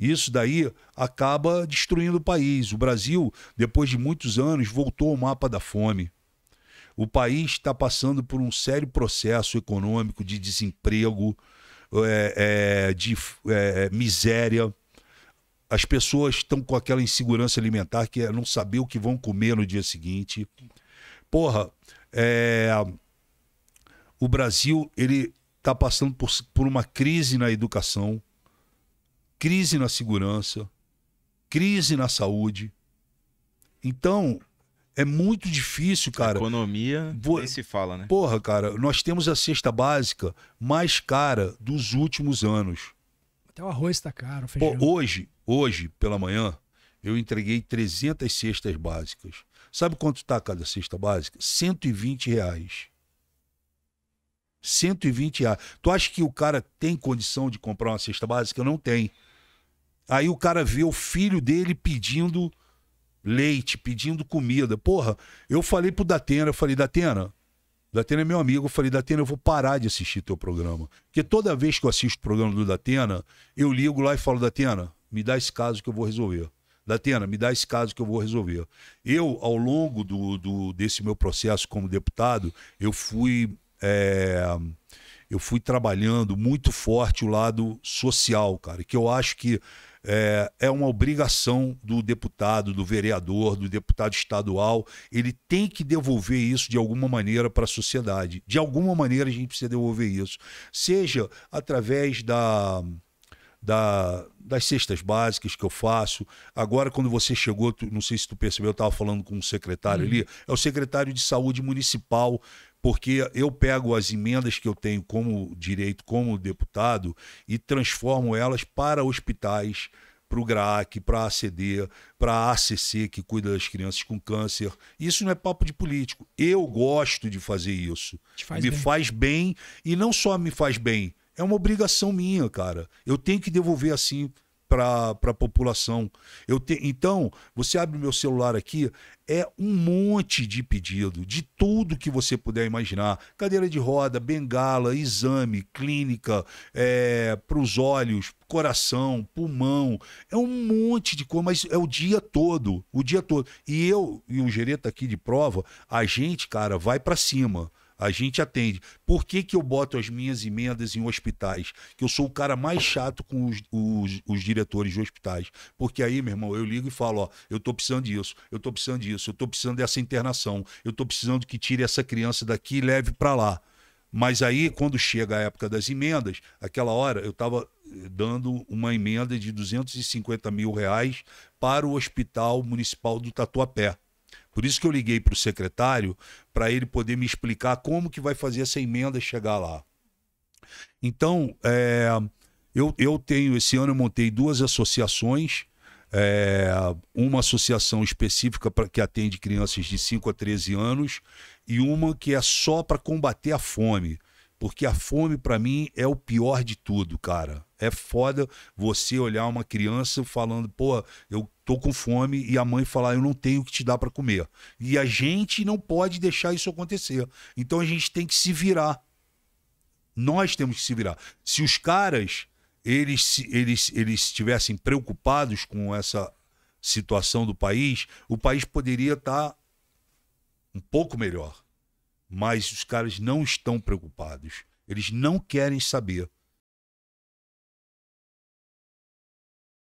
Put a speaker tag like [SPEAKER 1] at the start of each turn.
[SPEAKER 1] Isso daí acaba destruindo o país. O Brasil, depois de muitos anos, voltou ao mapa da fome. O país está passando por um sério processo econômico de desemprego, é, é, de é, miséria. As pessoas estão com aquela insegurança alimentar que é não saber o que vão comer no dia seguinte. Porra, é, o Brasil ele está passando por, por uma crise na educação crise na segurança, crise na saúde. Então, é muito difícil, cara. economia, Vo... nem se fala, né? Porra, cara, nós temos a cesta básica mais cara dos últimos anos. Até o arroz está caro, o feijão. Pô, hoje, hoje, pela manhã, eu entreguei 300 cestas básicas. Sabe quanto está cada cesta básica? 120 reais. 120 reais. Tu acha que o cara tem condição de comprar uma cesta básica? Não tem. Aí o cara vê o filho dele pedindo leite, pedindo comida. Porra, eu falei pro Datena, eu falei, Datena, Datena é meu amigo, eu falei, Datena, eu vou parar de assistir teu programa. Porque toda vez que eu assisto o programa do Datena, eu ligo lá e falo, Datena, me dá esse caso que eu vou resolver. Datena, me dá esse caso que eu vou resolver. Eu, ao longo do, do desse meu processo como deputado, eu fui. É, eu fui trabalhando muito forte o lado social, cara, que eu acho que é, é uma obrigação do deputado, do vereador, do deputado estadual. Ele tem que devolver isso de alguma maneira para a sociedade. De alguma maneira a gente precisa devolver isso. Seja através da. Da, das cestas básicas que eu faço. Agora, quando você chegou, tu, não sei se tu percebeu, eu estava falando com o um secretário hum. ali, é o secretário de saúde municipal porque eu pego as emendas que eu tenho como direito, como deputado, e transformo elas para hospitais, para o GRAC, para a ACD, para a ACC, que cuida das crianças com câncer. Isso não é papo de político. Eu gosto de fazer isso. Faz me bem. faz bem, e não só me faz bem, é uma obrigação minha, cara. Eu tenho que devolver assim para a população. Eu te, então, você abre meu celular aqui, é um monte de pedido, de tudo que você puder imaginar: cadeira de roda, bengala, exame, clínica, é, para os olhos, coração, pulmão. É um monte de coisa, mas é o dia todo. O dia todo. E eu e o Gereta aqui de prova, a gente, cara, vai para cima. A gente atende. Por que, que eu boto as minhas emendas em hospitais? Que eu sou o cara mais chato com os, os, os diretores de hospitais. Porque aí, meu irmão, eu ligo e falo: ó, eu tô precisando disso, eu tô precisando disso, eu tô precisando dessa internação, eu tô precisando que tire essa criança daqui e leve para lá. Mas aí, quando chega a época das emendas, aquela hora eu estava eh, dando uma emenda de 250 mil reais para o Hospital Municipal do Tatuapé. Por isso que eu liguei para o secretário para ele poder me explicar como que vai fazer essa emenda chegar lá. Então, é, eu, eu tenho, esse ano eu montei duas associações, é, uma associação específica para que atende crianças de 5 a 13 anos e uma que é só para combater a fome. Porque a fome, para mim, é o pior de tudo, cara. É foda você olhar uma criança falando, pô, eu tô com fome e a mãe falar eu não tenho o que te dar para comer. E a gente não pode deixar isso acontecer. Então a gente tem que se virar. Nós temos que se virar. Se os caras eles eles eles estivessem preocupados com essa situação do país, o país poderia estar tá um pouco melhor. Mas os caras não estão preocupados. Eles não querem saber.